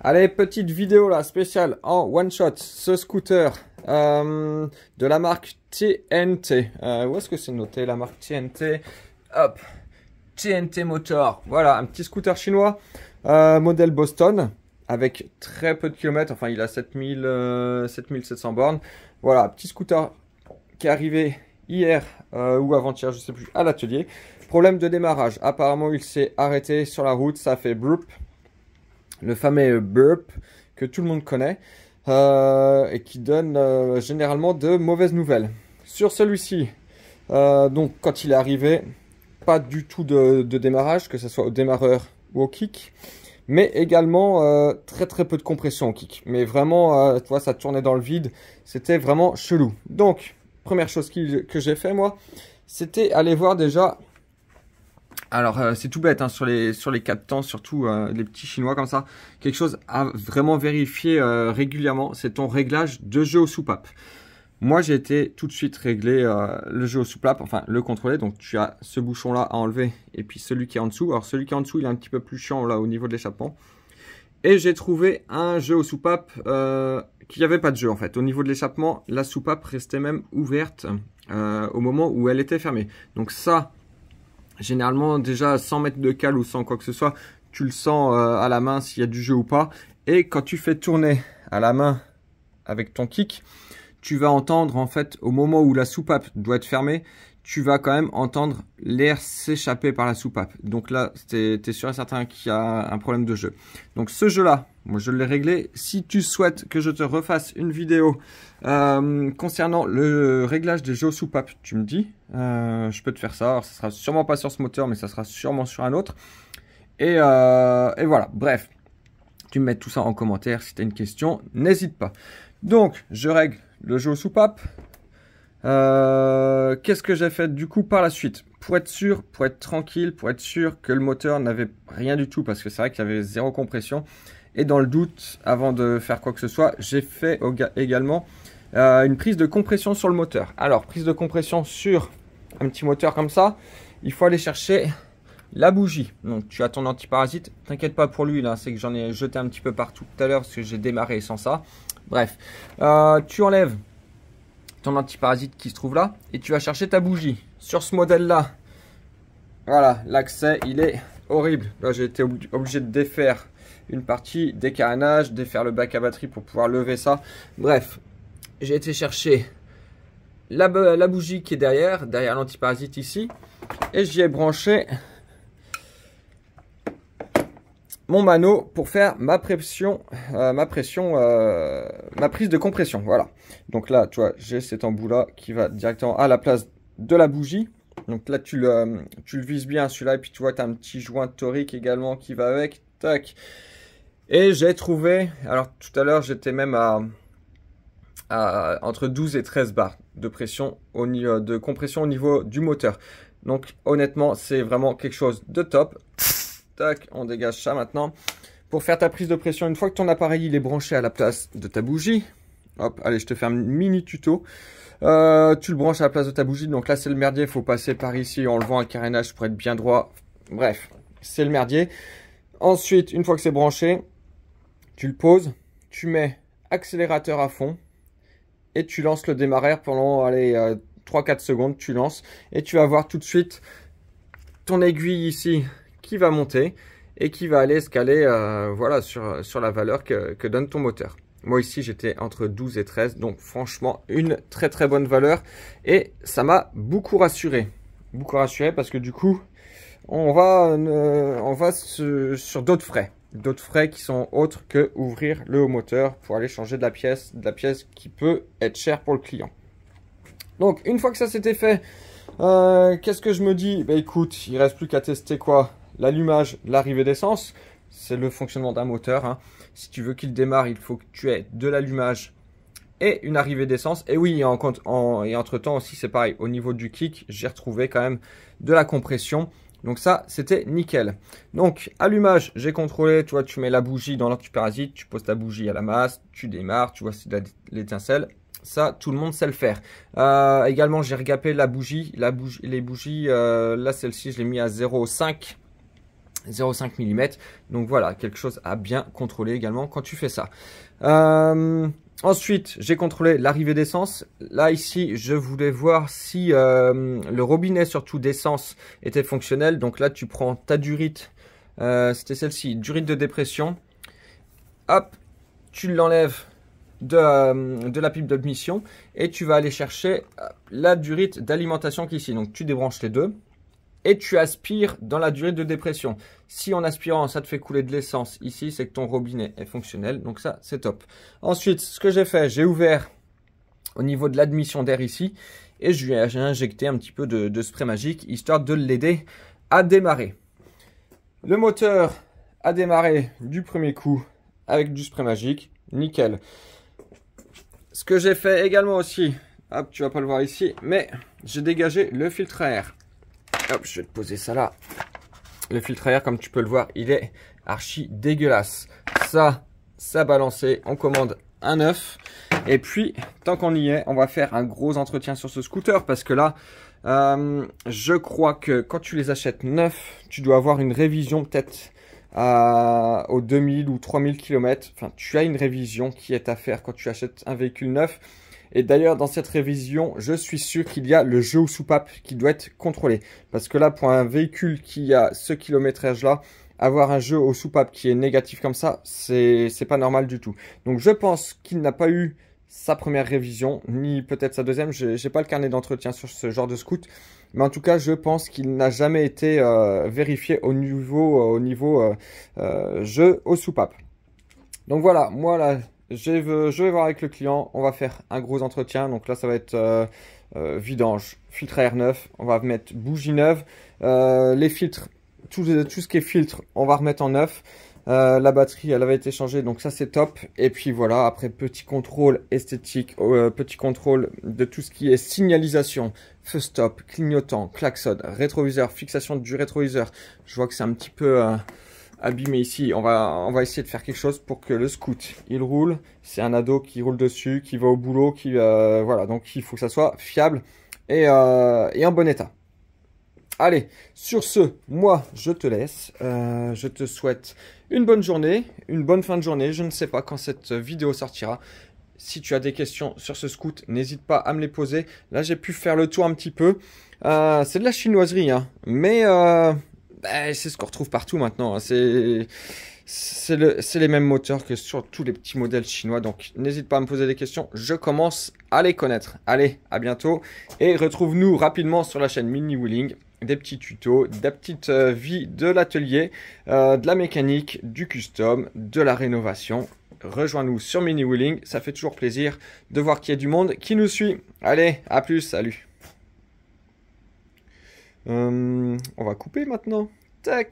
Allez, petite vidéo là, spéciale en one shot, ce scooter euh, de la marque TNT. Euh, où est-ce que c'est noté la marque TNT Hop, TNT Motor. Voilà, un petit scooter chinois, euh, modèle Boston, avec très peu de kilomètres. Enfin, il a 7000, 7700 bornes. Voilà, petit scooter qui est arrivé hier ou avant-hier, je ne sais plus, à l'atelier. Problème de démarrage. Apparemment, il s'est arrêté sur la route, ça fait broup le fameux burp que tout le monde connaît euh, et qui donne euh, généralement de mauvaises nouvelles. Sur celui-ci, euh, donc quand il est arrivé, pas du tout de, démarrage, que ce soit au démarreur ou au kick, mais également très très peu de compression au kick. Mais vraiment, tu vois, ça tournait dans le vide, c'était vraiment chelou. Donc, première chose que j'ai fait moi, c'était aller voir déjà alors euh, c'est tout bête hein, sur les sur les quatre temps, surtout euh, les petits chinois comme ça. Quelque chose à vraiment vérifier euh, régulièrement, c'est ton réglage de jeu aux soupapes. Moi j'ai été tout de suite réglé le jeu aux soupapes, enfin le contrôler. Donc tu as ce bouchon là à enlever et puis celui qui est en dessous. Alors celui qui est en dessous il est un petit peu plus chiant là au niveau de l'échappement. Et j'ai trouvé un jeu aux soupapes qu'il n'y avait pas de jeu en fait. Au niveau de l'échappement, la soupape restait même ouverte au moment où elle était fermée. Donc ça Généralement, déjà 100 mètres de cale ou sans quoi que ce soit, tu le sens euh, à la main s'il y a du jeu ou pas. Et quand tu fais tourner à la main avec ton kick, tu vas entendre en fait au moment où la soupape doit être fermée, tu vas quand même entendre l'air s'échapper par la soupape. Donc là, tu es, sûr et certain qu'il y a un problème de jeu. Donc ce jeu-là, moi je l'ai réglé. Si tu souhaites que je te refasse une vidéo euh, concernant le réglage des jeux soupapes, tu me dis. Euh, je peux te faire ça. Ce ne sera sûrement pas sur ce moteur, mais ça sera sûrement sur un autre. Et, euh, et voilà, bref. Tu me mets tout ça en commentaire si tu as une question. N'hésite pas. Donc, je règle le jeu soupape. Euh, qu'est-ce que j'ai fait du coup par la suite Pour être sûr, pour être tranquille, pour être sûr que le moteur n'avait rien du tout, parce que c'est vrai qu'il y avait zéro compression. Et dans le doute, avant de faire quoi que ce soit, j'ai fait également euh, une prise de compression sur le moteur. Alors, prise de compression sur un petit moteur comme ça, il faut aller chercher la bougie. Donc tu as ton antiparasite, t'inquiète pas pour lui là, c'est que j'en ai jeté un petit peu partout tout à l'heure parce que j'ai démarré sans ça. Bref, euh, tu enlèves ton antiparasite qui se trouve là. Et tu vas chercher ta bougie. Sur ce modèle-là, voilà, l'accès, il est horrible. Là, j'ai été obligé de défaire une partie, décarnage, défaire le bac à batterie pour pouvoir lever ça. Bref, j'ai été chercher la, la bougie qui est derrière, derrière l'antiparasite ici. Et j'y ai branché mon mano pour faire ma pression, euh, ma pression, euh, ma prise de compression. Voilà. Donc là, tu vois, j'ai cet embout là qui va directement à la place de la bougie. Donc là, tu le, tu le vises bien celui-là. Et puis tu vois, tu as un petit joint torique également qui va avec. Tac. Et j'ai trouvé, alors tout à l'heure, j'étais même à, entre 12 et 13 bars de pression, au, niveau de compression au niveau du moteur. Donc honnêtement, c'est vraiment quelque chose de top. Tac, on dégage ça maintenant. Pour faire ta prise de pression, une fois que ton appareil il est branché à la place de ta bougie, hop, allez, je te fais un mini tuto. Euh, tu le branches à la place de ta bougie, donc là c'est le merdier, il faut passer par ici en levant un carénage pour être bien droit. Bref, c'est le merdier. Ensuite, une fois que c'est branché, tu le poses, tu mets accélérateur à fond et tu lances le démarreur pendant 3-4 euh, secondes, tu lances et tu vas voir tout de suite ton aiguille ici qui va monter et qui va aller escaler euh, voilà, sur, sur la valeur que, donne ton moteur. Moi ici j'étais entre 12 et 13, donc franchement une très très bonne valeur et ça m'a beaucoup rassuré. Beaucoup rassuré parce que du coup on va, euh, on va sur d'autres frais. D'autres frais qui sont autres que ouvrir le haut moteur pour aller changer de la pièce, de la pièce qui peut être chère pour le client. Donc une fois que ça s'était fait, euh, qu'est-ce que je me dis Bah écoute, il reste plus qu'à tester quoi l'allumage, l'arrivée d'essence, c'est le fonctionnement d'un moteur. Hein. Si tu veux qu'il démarre, il faut que tu aies de l'allumage et une arrivée d'essence. Et oui, et entre-temps aussi, c'est pareil, au niveau du kick, j'ai retrouvé quand même de la compression. Donc ça, c'était nickel. Donc, allumage, j'ai contrôlé, tu vois, tu mets la bougie dans l'antiparasite, tu poses la bougie à la masse, tu démarres, tu vois si l'étincelle. Ça, tout le monde sait le faire. Euh, également, j'ai regapé la bougie, les bougies, euh, là, celle-ci, je l'ai mis à 0,5 0,5 mm. Donc voilà, quelque chose à bien contrôler également quand tu fais ça. Euh, ensuite, j'ai contrôlé l'arrivée d'essence. Là, ici, je voulais voir si euh, le robinet, surtout d'essence, était fonctionnel. Donc là, tu prends ta durite. Euh, c'était celle-ci, durite de dépression. Hop, tu l'enlèves de, de, la pipe d'admission et tu vas aller chercher la durite d'alimentation qui est ici. Donc tu débranches les deux et tu aspires dans la durée de dépression. Si en aspirant, ça te fait couler de l'essence ici, c'est que ton robinet est fonctionnel. Donc ça, c'est top. Ensuite, ce que j'ai fait, j'ai ouvert au niveau de l'admission d'air ici et je ai injecté un petit peu de, spray magique histoire de l'aider à démarrer. Le moteur a démarré du premier coup avec du spray magique. Nickel. Ce que j'ai fait également aussi, hop, tu vas pas le voir ici, mais j'ai dégagé le filtre à air. Hop, je vais te poser ça là. Le filtre à air, comme tu peux le voir, il est archi dégueulasse. Ça, ça balancé. On commande un neuf. Et puis, tant qu'on y est, on va faire un gros entretien sur ce scooter parce que là, euh, je crois que quand tu les achètes neufs, tu dois avoir une révision peut-être euh, aux 2000 ou 3000 km. Enfin, tu as une révision qui est à faire quand tu achètes un véhicule neuf. Et d'ailleurs, dans cette révision, je suis sûr qu'il y a le jeu aux soupapes qui doit être contrôlé. Parce que là, pour un véhicule qui a ce kilométrage-là, avoir un jeu aux soupapes qui est négatif comme ça, c'est pas normal du tout. Donc je pense qu'il n'a pas eu sa première révision, ni peut-être sa deuxième. Je n'ai pas le carnet d'entretien sur ce genre de scout. Mais en tout cas, je pense qu'il n'a jamais été euh, vérifié au niveau, euh, au niveau euh, jeu aux soupapes. Donc voilà, moi là, je vais, voir avec le client, on va faire un gros entretien. Donc là, ça va être euh, euh, vidange, filtre à air neuf, on va mettre bougie neuve, euh, les filtres, tout, tout, ce qui est filtre, on va remettre en neuf. la batterie, elle avait été changée, donc ça c'est top. Et puis voilà, après petit contrôle esthétique, petit contrôle de tout ce qui est signalisation, feu stop, clignotant, klaxon, rétroviseur, fixation du rétroviseur. Je vois que c'est un petit peu abîmé ici. On va, on va essayer de faire quelque chose pour que le scout, il roule. C'est un ado qui roule dessus, qui va au boulot, qui euh, voilà. Donc il faut que ça soit fiable euh, et, en bon état. Allez, sur ce, moi, je te laisse. Euh, je te souhaite une bonne journée, une bonne fin de journée. Je ne sais pas quand cette vidéo sortira. Si tu as des questions sur ce scout, n'hésite pas à me les poser. Là, j'ai pu faire le tour un petit peu. c'est de la chinoiserie, hein. mais bah, c'est ce qu'on retrouve partout maintenant. Hein. C'est les mêmes moteurs que sur tous les petits modèles chinois. Donc n'hésite pas à me poser des questions. Je commence à les connaître. Allez, à bientôt. Et retrouve-nous rapidement sur la chaîne Mini Wheeling. Des petits tutos, des petites euh, vies de l'atelier, euh, de la mécanique, du custom, de la rénovation. Rejoins-nous sur Mini Wheeling. Ça fait toujours plaisir de voir qu'il y a du monde qui nous suit. Allez, à plus. Salut. Euh, on va couper maintenant. Tac.